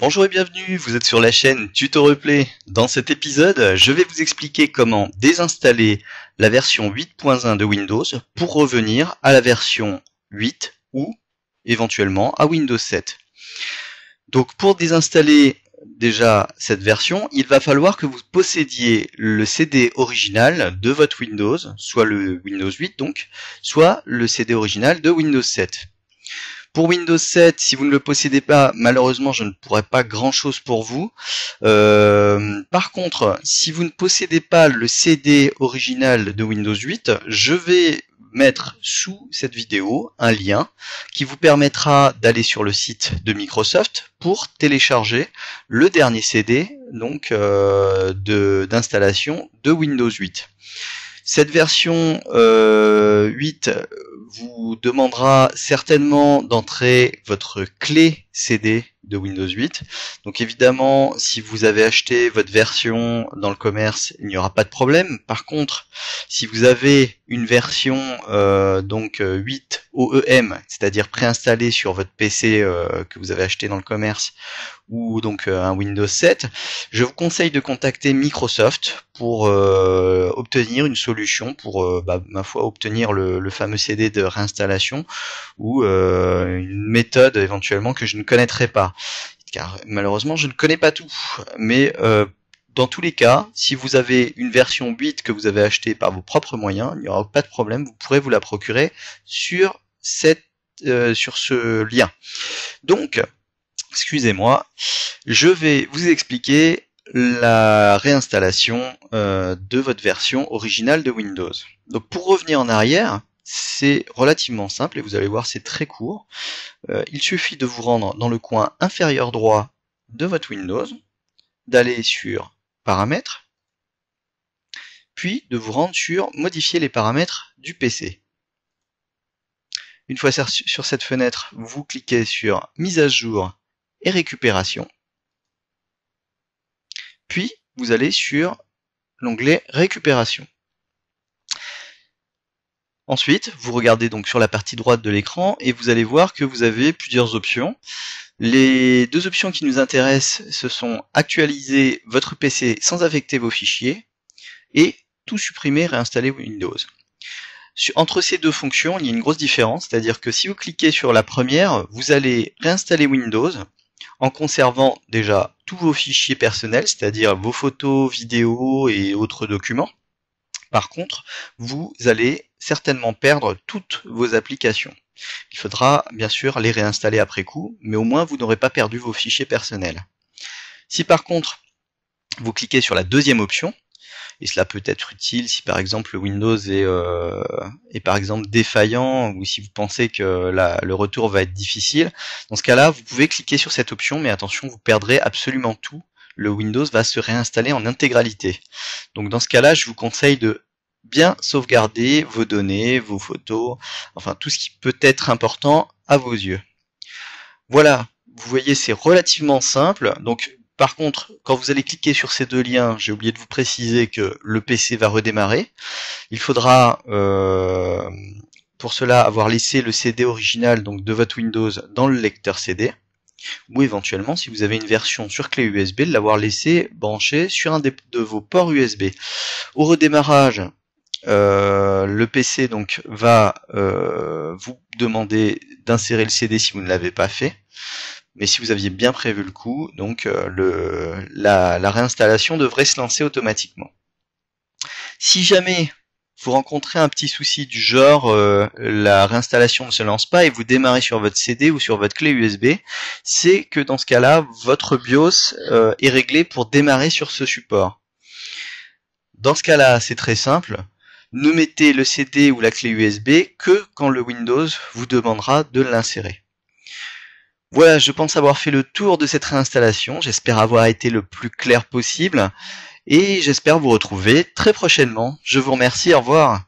Bonjour et bienvenue, vous êtes sur la chaîne Tuto Replay. Dans cet épisode, je vais vous expliquer comment désinstaller la version 8.1 de Windows pour revenir à la version 8 ou éventuellement à Windows 7. Donc pour désinstaller déjà cette version, il va falloir que vous possédiez le CD original de votre Windows, soit le Windows 8 donc, soit le CD original de Windows 7. Pour Windows 7, si vous ne le possédez pas, malheureusement, je ne pourrai pas grand-chose pour vous. Euh, par contre, si vous ne possédez pas le CD original de Windows 8, je vais mettre sous cette vidéo un lien qui vous permettra d'aller sur le site de Microsoft pour télécharger le dernier CD donc euh, d'installation de Windows 8. Cette version 8 euh, vous demandera certainement d'entrer votre clé CD de Windows 8. Donc évidemment, si vous avez acheté votre version dans le commerce, il n'y aura pas de problème. Par contre, si vous avez une version euh, donc 8 euh, OEM, c'est-à-dire préinstallée sur votre PC que vous avez acheté dans le commerce, ou donc euh, un Windows 7, je vous conseille de contacter Microsoft pour euh, obtenir une solution pour euh, bah, ma foi obtenir le, fameux CD de réinstallation ou une méthode éventuellement que je ne connaîtrai pas car malheureusement je ne connais pas tout mais dans tous les cas, si vous avez une version 8 que vous avez achetée par vos propres moyens, il n'y aura pas de problème, vous pourrez vous la procurer sur cette sur ce lien. Donc, excusez-moi, je vais vous expliquer la réinstallation euh, de votre version originale de Windows. Donc pour revenir en arrière, c'est relativement simple et vous allez voir c'est très court. Euh, il suffit de vous rendre dans le coin inférieur droit de votre Windows, d'aller sur paramètres, puis de vous rendre sur modifier les paramètres du PC. Une fois sur cette fenêtre, vous cliquez sur mise à jour et récupération. Puis, vous allez sur l'onglet récupération. Ensuite, vous regardez donc sur la partie droite de l'écran et vous allez voir que vous avez plusieurs options. Les deux options qui nous intéressent, ce sont actualiser votre PC sans affecter vos fichiers et tout supprimer, réinstaller Windows. Entre ces deux fonctions, il y a une grosse différence, c'est-à-dire que si vous cliquez sur la première, vous allez réinstaller Windows, en conservant déjà tous vos fichiers personnels, c'est-à-dire vos photos, vidéos et autres documents. Par contre, vous allez certainement perdre toutes vos applications. Il faudra bien sûr les réinstaller après coup, mais au moins vous n'aurez pas perdu vos fichiers personnels. Si par contre vous cliquez sur la deuxième option, et cela peut être utile si par exemple le Windows est, euh, est par exemple défaillant ou si vous pensez que le retour va être difficile. Dans ce cas-là, vous pouvez cliquer sur cette option, mais attention, vous perdrez absolument tout. Le Windows va se réinstaller en intégralité. Donc dans ce cas-là, je vous conseille de bien sauvegarder vos données, vos photos, enfin tout ce qui peut être important à vos yeux. Voilà, vous voyez c'est relativement simple. Donc par contre, quand vous allez cliquer sur ces deux liens, j'ai oublié de vous préciser que le PC va redémarrer. Il faudra euh, pour cela avoir laissé le CD original donc de votre Windows dans le lecteur CD ou éventuellement si vous avez une version sur clé USB l'avoir laissé branché sur un de vos ports USB. Au redémarrage, euh, le PC donc va euh, vous demander d'insérer le CD si vous ne l'avez pas fait mais si vous aviez bien prévu le coup, donc euh, le, la, réinstallation devrait se lancer automatiquement. Si jamais vous rencontrez un petit souci du genre euh, la réinstallation ne se lance pas et vous démarrez sur votre CD ou sur votre clé USB, c'est que dans ce cas-là, votre BIOS euh, est réglé pour démarrer sur ce support. Dans ce cas-là, c'est très simple. Ne mettez le CD ou la clé USB que quand le Windows vous demandera de l'insérer. Voilà, je pense avoir fait le tour de cette réinstallation. J'espère avoir été le plus clair possible. Et j'espère vous retrouver très prochainement. Je vous remercie, au revoir.